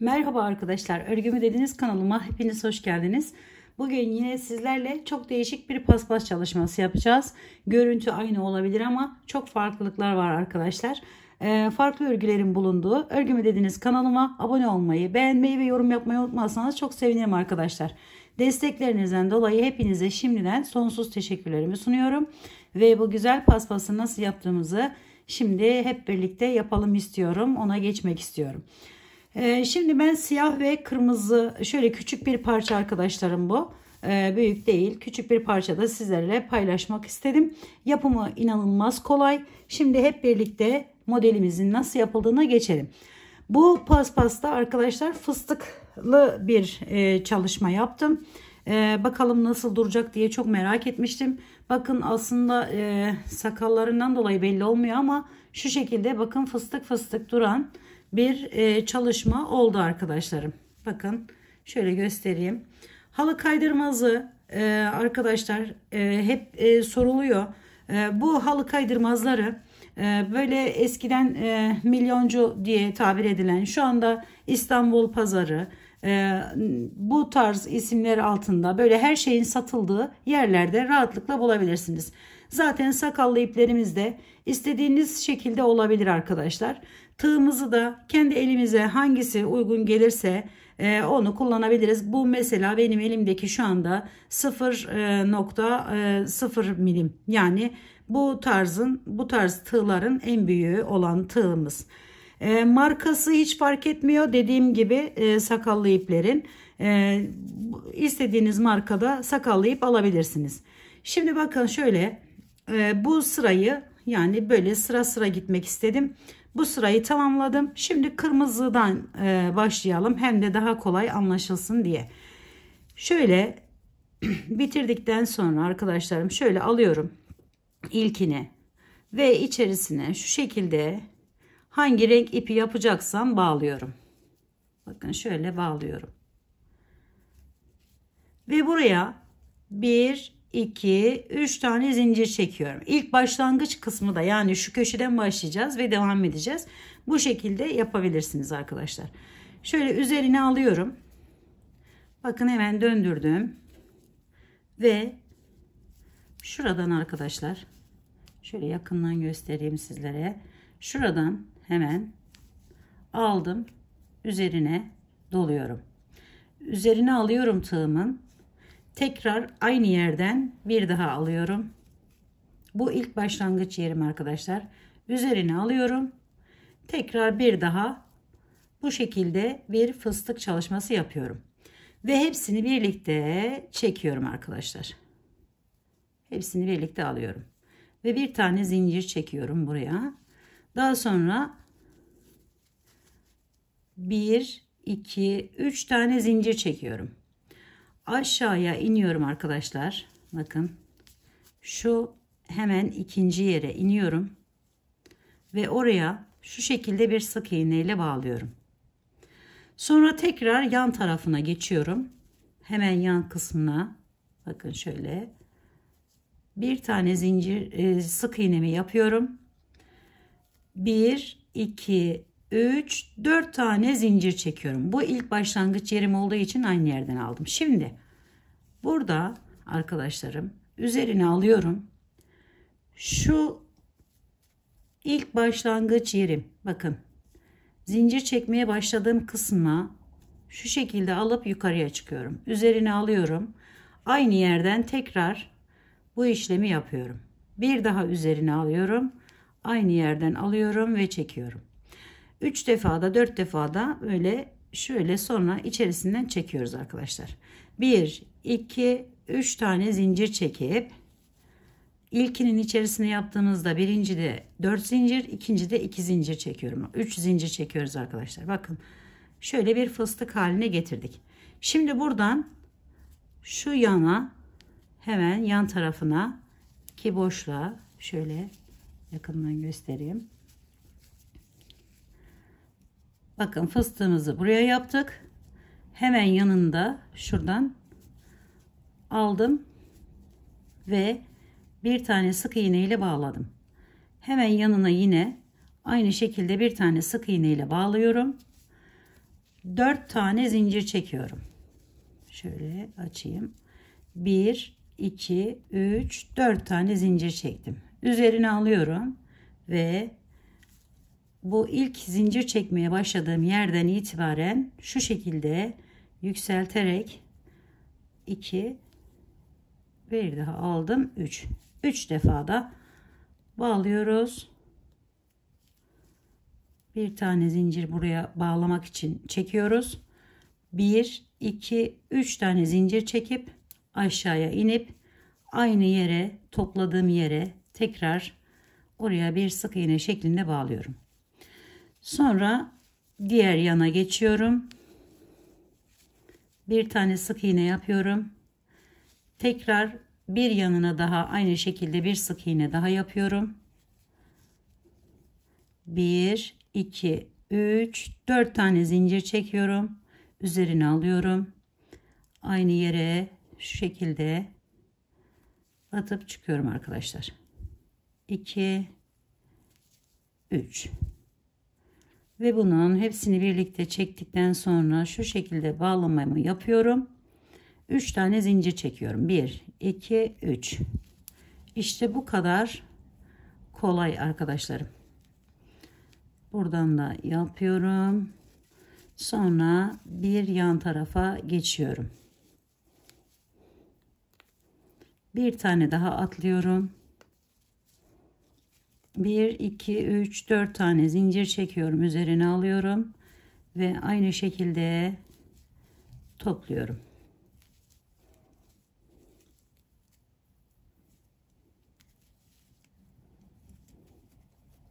Merhaba arkadaşlar, Örgümü Dediniz kanalıma hepiniz hoş geldiniz. Bugün yine sizlerle çok değişik bir paspas çalışması yapacağız. Görüntü aynı olabilir ama çok farklılıklar var arkadaşlar. Ee, farklı örgülerin bulunduğu Örgümü Dediniz kanalıma abone olmayı, beğenmeyi ve yorum yapmayı unutmazsanız çok sevinirim arkadaşlar. Desteklerinizden dolayı hepinize şimdiden sonsuz teşekkürlerimi sunuyorum. Ve bu güzel paspası nasıl yaptığımızı şimdi hep birlikte yapalım istiyorum. Ona geçmek istiyorum. Ee, şimdi ben siyah ve kırmızı şöyle küçük bir parça arkadaşlarım bu. Ee, büyük değil. Küçük bir parça da sizlerle paylaşmak istedim. Yapımı inanılmaz kolay. Şimdi hep birlikte modelimizin nasıl yapıldığına geçelim. Bu paspasta arkadaşlar fıstıklı bir e, çalışma yaptım. Ee, bakalım nasıl duracak diye çok merak etmiştim. Bakın aslında e, sakallarından dolayı belli olmuyor ama şu şekilde bakın fıstık fıstık duran bir e, çalışma oldu arkadaşlarım. Bakın şöyle göstereyim. Halı kaydırmazı e, arkadaşlar e, hep e, soruluyor. E, bu halı kaydırmazları e, böyle eskiden e, milyoncu diye tabir edilen şu anda İstanbul pazarı e, bu tarz isimler altında böyle her şeyin satıldığı yerlerde rahatlıkla bulabilirsiniz. Zaten sakallı iplerimiz de istediğiniz şekilde olabilir arkadaşlar. Tığımızı da kendi elimize hangisi uygun gelirse e, onu kullanabiliriz. Bu mesela benim elimdeki şu anda 0.0 e, e, milim yani bu tarzın bu tarz tığların en büyüğü olan tığımız. E, markası hiç fark etmiyor dediğim gibi e, sakallı iplerin e, istediğiniz markada sakallı ip alabilirsiniz. Şimdi bakın şöyle e, bu sırayı yani böyle sıra sıra gitmek istedim. Bu sırayı tamamladım. Şimdi kırmızıdan e, başlayalım. Hem de daha kolay anlaşılsın diye. Şöyle bitirdikten sonra arkadaşlarım şöyle alıyorum ilkini ve içerisine şu şekilde hangi renk ipi yapacaksam bağlıyorum. Bakın şöyle bağlıyorum. Ve buraya 1 2, 3 tane zincir çekiyorum. İlk başlangıç kısmı da yani şu köşeden başlayacağız ve devam edeceğiz. Bu şekilde yapabilirsiniz arkadaşlar. Şöyle üzerine alıyorum. Bakın hemen döndürdüm. Ve şuradan arkadaşlar şöyle yakından göstereyim sizlere. Şuradan hemen aldım. Üzerine doluyorum. Üzerine alıyorum tığımın tekrar aynı yerden bir daha alıyorum. Bu ilk başlangıç yerim arkadaşlar. Üzerine alıyorum. Tekrar bir daha bu şekilde bir fıstık çalışması yapıyorum. Ve hepsini birlikte çekiyorum arkadaşlar. Hepsini birlikte alıyorum. Ve bir tane zincir çekiyorum buraya. Daha sonra 1, 2, 3 tane zincir çekiyorum aşağıya iniyorum arkadaşlar. Bakın şu hemen ikinci yere iniyorum. Ve oraya şu şekilde bir sık iğneyle bağlıyorum. Sonra tekrar yan tarafına geçiyorum. Hemen yan kısmına bakın şöyle bir tane zincir e, sık iğnemi yapıyorum. 1 2 3, 4 tane zincir çekiyorum. Bu ilk başlangıç yerim olduğu için aynı yerden aldım. Şimdi burada arkadaşlarım üzerine alıyorum. Şu ilk başlangıç yerim. Bakın zincir çekmeye başladığım kısma şu şekilde alıp yukarıya çıkıyorum. Üzerine alıyorum. Aynı yerden tekrar bu işlemi yapıyorum. Bir daha üzerine alıyorum. Aynı yerden alıyorum ve çekiyorum. 3 defada 4 defada böyle şöyle sonra içerisinden çekiyoruz arkadaşlar. 1 2 3 tane zincir çekip ilkinin içerisine yaptığınızda birinci de 4 zincir, ikinci de 2 zincir çekiyorum. 3 zincir çekiyoruz arkadaşlar. Bakın şöyle bir fıstık haline getirdik. Şimdi buradan şu yana hemen yan tarafına ki boşluğa şöyle yakından göstereyim. Bakın fıstığımızı buraya yaptık. Hemen yanında şuradan aldım ve bir tane sık iğne ile bağladım. Hemen yanına yine aynı şekilde bir tane sık iğne ile bağlıyorum. 4 tane zincir çekiyorum. Şöyle açayım. 1 2 3 4 tane zincir çektim. Üzerine alıyorum ve bu ilk zincir çekmeye başladığım yerden itibaren şu şekilde yükselterek 2 bir daha aldım 3 3 defa da bağlıyoruz bir tane zincir buraya bağlamak için çekiyoruz 1 2 3 tane zincir çekip aşağıya inip aynı yere topladığım yere tekrar oraya bir sık iğne şeklinde bağlıyorum Sonra diğer yana geçiyorum. Bir tane sık iğne yapıyorum. Tekrar bir yanına daha aynı şekilde bir sık iğne daha yapıyorum. 1 2 3 4 tane zincir çekiyorum. Üzerine alıyorum. Aynı yere şu şekilde atıp çıkıyorum arkadaşlar. 2 3 ve bunun hepsini birlikte çektikten sonra şu şekilde bağlamamı yapıyorum. 3 tane zincir çekiyorum. 1, 2, 3. İşte bu kadar kolay arkadaşlarım. Buradan da yapıyorum. Sonra bir yan tarafa geçiyorum. Bir tane daha atlıyorum. 1 2 3 4 tane zincir çekiyorum üzerine alıyorum ve aynı şekilde topluyorum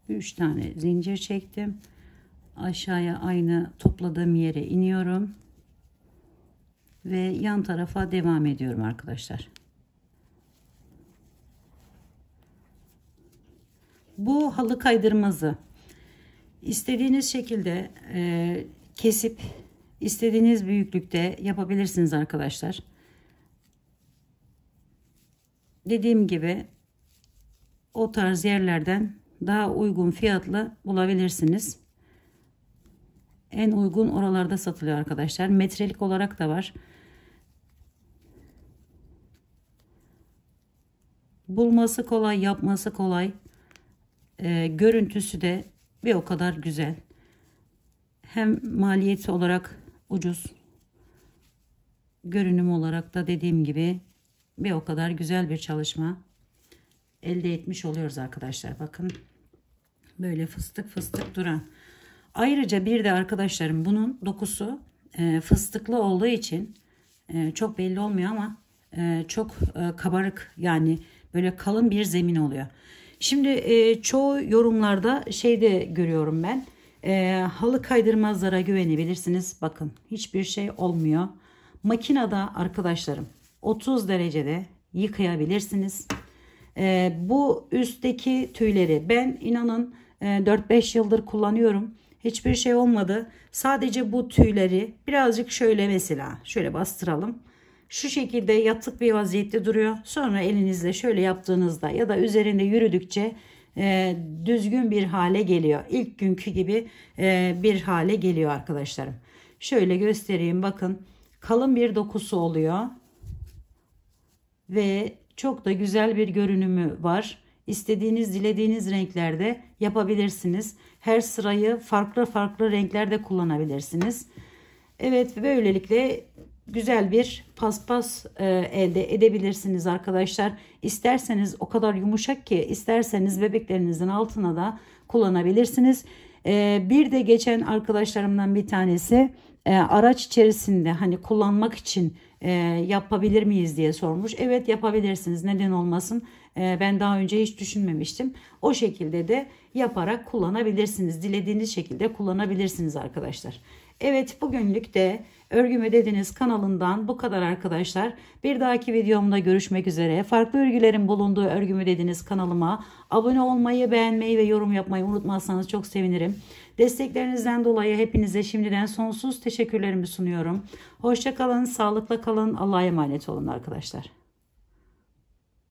üç tane zincir çektim aşağıya aynı topladığım yere iniyorum ve yan tarafa devam ediyorum arkadaşlar bu halı kaydırmazı istediğiniz şekilde e, kesip istediğiniz büyüklükte yapabilirsiniz arkadaşlar. Dediğim gibi o tarz yerlerden daha uygun fiyatlı bulabilirsiniz. En uygun oralarda satılıyor arkadaşlar. Metrelik olarak da var. Bulması kolay, yapması kolay. E, görüntüsü de bir o kadar güzel. Hem maliyeti olarak ucuz. Görünüm olarak da dediğim gibi bir o kadar güzel bir çalışma elde etmiş oluyoruz arkadaşlar. Bakın böyle fıstık fıstık duran. Ayrıca bir de arkadaşlarım bunun dokusu e, fıstıklı olduğu için e, çok belli olmuyor ama e, çok e, kabarık yani böyle kalın bir zemin oluyor. Şimdi e, çoğu yorumlarda şey de görüyorum ben. E, halı kaydırmazlara güvenebilirsiniz. Bakın hiçbir şey olmuyor. Makinada arkadaşlarım 30 derecede yıkayabilirsiniz. E, bu üstteki tüyleri ben inanın e, 4-5 yıldır kullanıyorum. Hiçbir şey olmadı. Sadece bu tüyleri birazcık şöyle mesela şöyle bastıralım şu şekilde yatık bir vaziyette duruyor. Sonra elinizle şöyle yaptığınızda ya da üzerinde yürüdükçe e, düzgün bir hale geliyor. İlk günkü gibi e, bir hale geliyor arkadaşlarım. Şöyle göstereyim bakın kalın bir dokusu oluyor. Ve çok da güzel bir görünümü var. İstediğiniz dilediğiniz renklerde yapabilirsiniz. Her sırayı farklı farklı renklerde kullanabilirsiniz. Evet böylelikle güzel bir paspas e, elde edebilirsiniz arkadaşlar. İsterseniz o kadar yumuşak ki isterseniz bebeklerinizin altına da kullanabilirsiniz. E, bir de geçen arkadaşlarımdan bir tanesi e, araç içerisinde hani kullanmak için yapabilir miyiz diye sormuş. Evet yapabilirsiniz neden olmasın ben daha önce hiç düşünmemiştim. O şekilde de yaparak kullanabilirsiniz dilediğiniz şekilde kullanabilirsiniz arkadaşlar. Evet bugünlük de örgüme Dediniz kanalından bu kadar arkadaşlar. Bir dahaki videomda görüşmek üzere. Farklı örgülerin bulunduğu örgüme Dediniz kanalıma abone olmayı, beğenmeyi ve yorum yapmayı unutmazsanız çok sevinirim. Desteklerinizden dolayı hepinize şimdiden sonsuz teşekkürlerimi sunuyorum. Hoşçakalın, kalın, sağlıkla kalın, Allah'a emanet olun arkadaşlar.